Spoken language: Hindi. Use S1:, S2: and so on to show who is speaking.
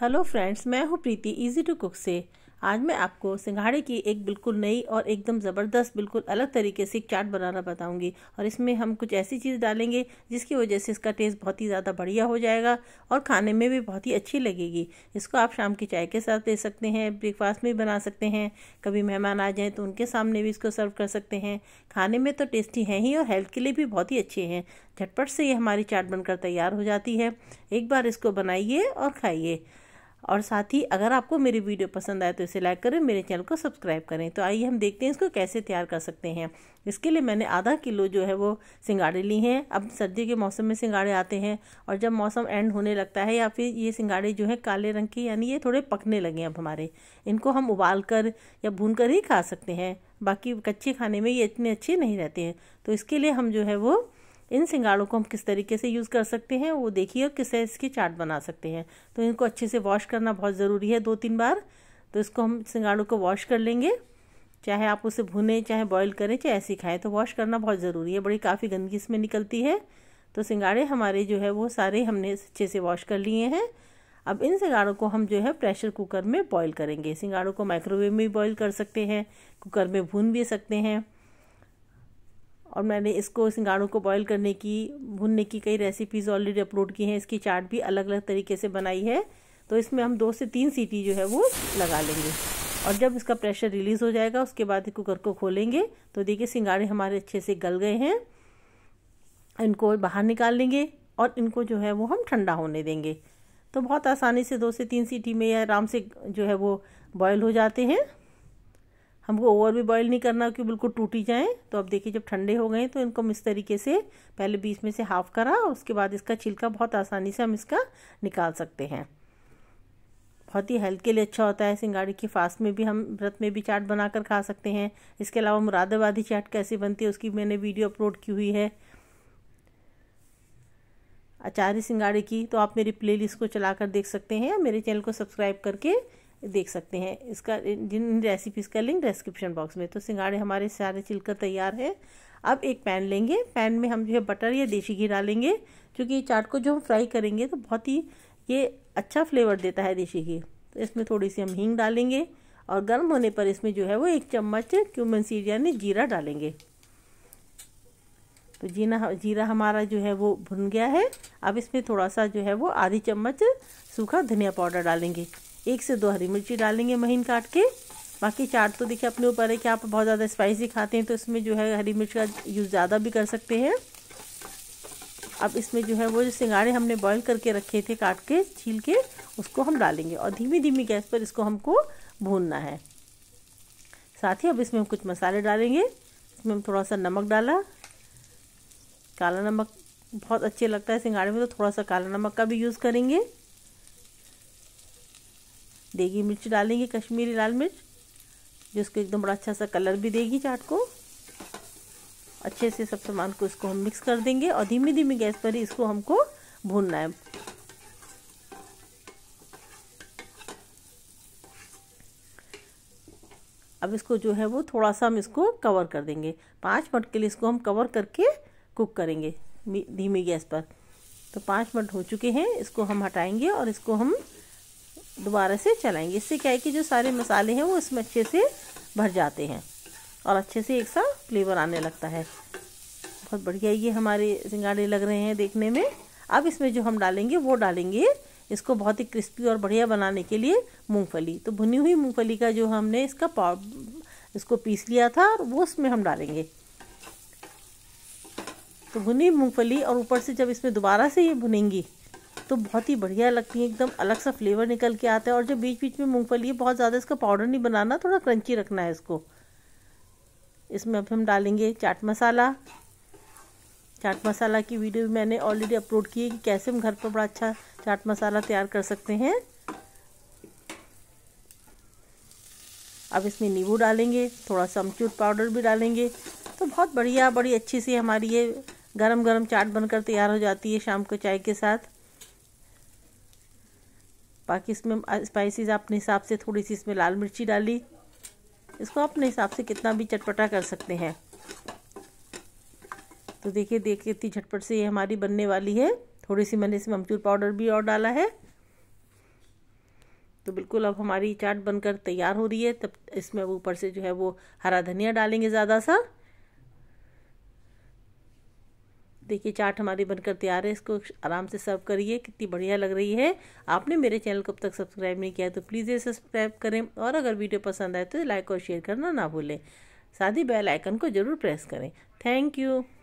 S1: हेलो फ्रेंड्स मैं हूँ प्रीति इजी टू कुक से आज मैं आपको सिंघाड़े की एक बिल्कुल नई और एकदम ज़बरदस्त बिल्कुल अलग तरीके से चाट बनाना बताऊंगी और इसमें हम कुछ ऐसी चीज़ डालेंगे जिसकी वजह से इसका टेस्ट बहुत ही ज़्यादा बढ़िया हो जाएगा और खाने में भी बहुत ही अच्छी लगेगी इसको आप शाम की चाय के साथ ले सकते हैं ब्रेकफास्ट में बना सकते हैं कभी मेहमान आ जाएँ तो उनके सामने भी इसको सर्व कर सकते हैं खाने में तो टेस्टी हैं ही और हेल्थ के लिए भी बहुत ही अच्छे हैं झटपट से ये हमारी चाट बनकर तैयार हो जाती है एक बार इसको बनाइए और खाइए और साथ ही अगर आपको मेरी वीडियो पसंद आए तो इसे लाइक करें मेरे चैनल को सब्सक्राइब करें तो आइए हम देखते हैं इसको कैसे तैयार कर सकते हैं इसके लिए मैंने आधा किलो जो है वो सिंगाड़े ली हैं अब सर्दी के मौसम में सिंगाड़े आते हैं और जब मौसम एंड होने लगता है या फिर ये सिंगाड़े जो है काले रंग के यानी ये थोड़े पकने लगे अब हमारे इनको हम उबाल कर या भून कर ही खा सकते हैं बाकी कच्चे खाने में ये इतने अच्छे नहीं रहते हैं तो इसके लिए हम जो है वो इन सिंगाड़ों को हम किस तरीके से यूज़ कर सकते हैं वो देखिए और किससे इसकी चाट बना सकते हैं तो इनको अच्छे से वॉश करना बहुत ज़रूरी है दो तीन बार तो इसको हम सिंगाड़ों को वॉश कर लेंगे चाहे आप उसे भुने चाहे बॉईल करें चाहे ऐसे खाएँ तो वॉश करना बहुत ज़रूरी है बड़ी काफ़ी गंदगी इसमें निकलती है तो सिंगाड़े हमारे जो है वो सारे हमने अच्छे से वॉश कर लिए हैं अब इन सिंगाड़ों को हम जो है प्रेशर कुकर में बॉईल करेंगे सिंगाड़ों को माइक्रोवेव में भी बॉयल कर सकते हैं कुकर में भून भी सकते हैं और मैंने इसको सिंगाड़ों को बॉईल करने की भुनने की कई रेसिपीज़ ऑलरेडी अपलोड की हैं इसकी चाट भी अलग अलग तरीके से बनाई है तो इसमें हम दो से तीन सीटी जो है वो लगा लेंगे और जब इसका प्रेशर रिलीज़ हो जाएगा उसके बाद कुकर को खोलेंगे तो देखिए सिंगाड़े हमारे अच्छे से गल गए हैं इनको बाहर निकाल लेंगे और इनको जो है वो हम ठंडा होने देंगे तो बहुत आसानी से दो से तीन सीटी में आराम से जो है वो बॉयल हो जाते हैं हमको ओवर भी बॉईल नहीं करना कि बिल्कुल टूटी जाएँ तो अब देखिए जब ठंडे हो गए तो इनको हम इस तरीके से पहले बीच में से हाफ करा और उसके बाद इसका छिलका बहुत आसानी से हम इसका निकाल सकते हैं बहुत ही हेल्थ के लिए अच्छा होता है सिंगाड़ी की फास्ट में भी हम व्रत में भी चाट बनाकर खा सकते हैं इसके अलावा मुरादाबादी चाट कैसे बनती है उसकी मैंने वीडियो अपलोड की हुई है अचारी सिंगाड़ी की तो आप मेरी प्लेलिस्ट को चलाकर देख सकते हैं मेरे चैनल को सब्सक्राइब करके देख सकते हैं इसका जिन रेसिपीज़ का लिंक डिस्क्रिप्शन बॉक्स में तो सिंगाड़े हमारे सारे छिलकर तैयार है अब एक पैन लेंगे पैन में हम जो है बटर या देसी घी डालेंगे क्योंकि चाट को जो हम फ्राई करेंगे तो बहुत ही ये अच्छा फ्लेवर देता है देसी घी तो इसमें थोड़ी सी हम हींग डालेंगे और गर्म होने पर इसमें जो है वो एक चम्मच क्यूमन सीड यानी जीरा डालेंगे तो जीना जीरा हमारा जो है वो भुन गया है अब इसमें थोड़ा सा जो है वो आधी चम्मच सूखा धनिया पाउडर डालेंगे एक से दो हरी मिर्ची डालेंगे महीन काट के बाकी चाट तो देखिए अपने ऊपर है कि आप बहुत ज़्यादा स्पाइसी खाते हैं तो इसमें जो है हरी मिर्च का यूज़ ज़्यादा भी कर सकते हैं अब इसमें जो है वो जो सिंगाड़े हमने बॉईल करके रखे थे काट के छील के उसको हम डालेंगे और धीमी धीमी गैस पर इसको हमको भूनना है साथ ही अब इसमें हम कुछ मसाले डालेंगे इसमें हम थोड़ा सा नमक डाला काला नमक बहुत अच्छे लगता है सिंगाड़े में तो थोड़ा सा काला नमक का भी यूज़ करेंगे देगी मिर्च डालेंगे कश्मीरी लाल मिर्च जो इसको एकदम बड़ा अच्छा सा कलर भी देगी चाट को अच्छे से सब सामान को इसको हम मिक्स कर देंगे और धीमी धीमी गैस पर ही इसको हमको भूनना है अब इसको जो है वो थोड़ा सा हम इसको कवर कर देंगे पाँच मिनट के लिए इसको हम कवर करके कुक करेंगे धीमी गैस पर तो पाँच मिनट हो चुके हैं इसको हम हटाएंगे और इसको हम दोबारा से चलाएंगे इससे क्या है कि जो सारे मसाले हैं वो इसमें अच्छे से भर जाते हैं और अच्छे से एक सा फ्लेवर आने लगता है बहुत बढ़िया ये हमारे सिंगाड़े लग रहे हैं देखने में अब इसमें जो हम डालेंगे वो डालेंगे इसको बहुत ही क्रिस्पी और बढ़िया बनाने के लिए मूंगफली तो भुनी हुई मूंगफली का जो हमने इसका पाव इसको पीस लिया था और वो उसमें हम डालेंगे तो भुनी मूंगफली और ऊपर से जब इसमें दोबारा से ये भुनेंगी तो बहुत ही बढ़िया लगती है एकदम अलग सा फ्लेवर निकल के आता है और जो बीच बीच में मूँगफली है बहुत ज़्यादा इसका पाउडर नहीं बनाना थोड़ा क्रंची रखना है इसको इसमें अब हम डालेंगे चाट मसाला चाट मसाला की वीडियो भी मैंने ऑलरेडी अपलोड की है कि कैसे हम घर पर बड़ा अच्छा चाट मसाला तैयार कर सकते हैं अब इसमें नींबू डालेंगे थोड़ा सा अमचूर पाउडर भी डालेंगे तो बहुत बढ़िया बड़ी अच्छी सी हमारी ये गरम गरम चाट बनकर तैयार हो जाती है शाम को चाय के साथ बाकी इसमें स्पाइसेस अपने हिसाब से थोड़ी सी इसमें लाल मिर्ची डाली इसको अपने हिसाब से कितना भी चटपटा कर सकते हैं तो देखिए देखिए इतनी झटपट से ये हमारी बनने वाली है थोड़ी सी मैंने इसमें अमचूर पाउडर भी और डाला है तो बिल्कुल अब हमारी चाट बनकर तैयार हो रही है तब इसमें ऊपर से जो है वो हरा धनिया डालेंगे ज़्यादा सा देखिए चाट हमारी बनकर तैयार है इसको आराम से सर्व करिए कितनी बढ़िया लग रही है आपने मेरे चैनल को अब तक सब्सक्राइब नहीं किया तो प्लीज़ ये सब्सक्राइब करें और अगर वीडियो पसंद आए तो लाइक और शेयर करना ना भूलें साथ ही बेल आइकन को ज़रूर प्रेस करें थैंक यू